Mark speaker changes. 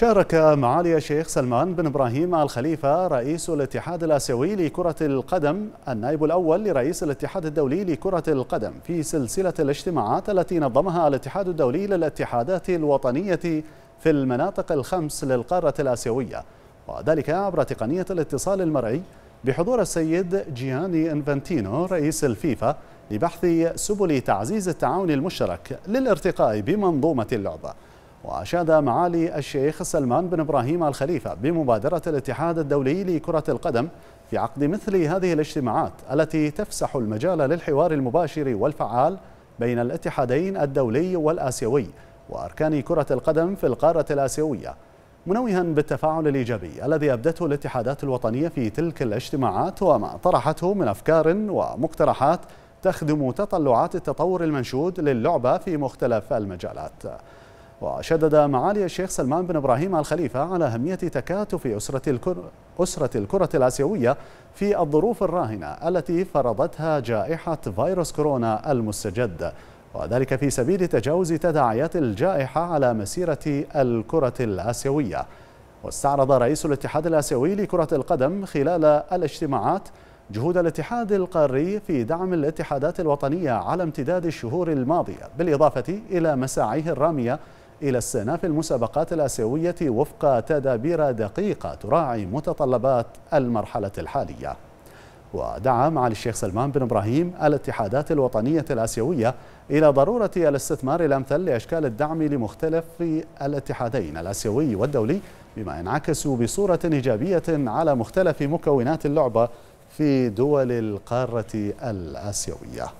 Speaker 1: شارك معالي الشيخ سلمان بن إبراهيم الخليفة رئيس الاتحاد الآسيوي لكرة القدم النائب الأول لرئيس الاتحاد الدولي لكرة القدم في سلسلة الاجتماعات التي نظمها الاتحاد الدولي للاتحادات الوطنية في المناطق الخمس للقارة الآسيوية وذلك عبر تقنية الاتصال المرئي بحضور السيد جياني انفنتينو رئيس الفيفا لبحث سبل تعزيز التعاون المشترك للارتقاء بمنظومة اللعبة وأشاد معالي الشيخ سلمان بن إبراهيم الخليفة بمبادرة الاتحاد الدولي لكرة القدم في عقد مثل هذه الاجتماعات التي تفسح المجال للحوار المباشر والفعال بين الاتحادين الدولي والآسيوي وأركان كرة القدم في القارة الآسيوية منوها بالتفاعل الإيجابي الذي أبدته الاتحادات الوطنية في تلك الاجتماعات وما طرحته من أفكار ومقترحات تخدم تطلعات التطور المنشود للعبة في مختلف المجالات وشدد معالي الشيخ سلمان بن إبراهيم الخليفة على أهمية تكاتف أسرة, الكر... أسرة الكرة الآسيوية في الظروف الراهنة التي فرضتها جائحة فيروس كورونا المستجد وذلك في سبيل تجاوز تداعيات الجائحة على مسيرة الكرة الآسيوية واستعرض رئيس الاتحاد الآسيوي لكرة القدم خلال الاجتماعات جهود الاتحاد القاري في دعم الاتحادات الوطنية على امتداد الشهور الماضية بالإضافة إلى مساعيه الرامية إلى استئناف المسابقات الآسيوية وفق تدابير دقيقة تراعي متطلبات المرحلة الحالية ودعا معالي الشيخ سلمان بن إبراهيم الاتحادات الوطنية الآسيوية إلى ضرورة الاستثمار الأمثل لأشكال الدعم لمختلف الاتحادين الآسيوي والدولي بما ينعكس بصورة إيجابية على مختلف مكونات اللعبة في دول القارة الآسيوية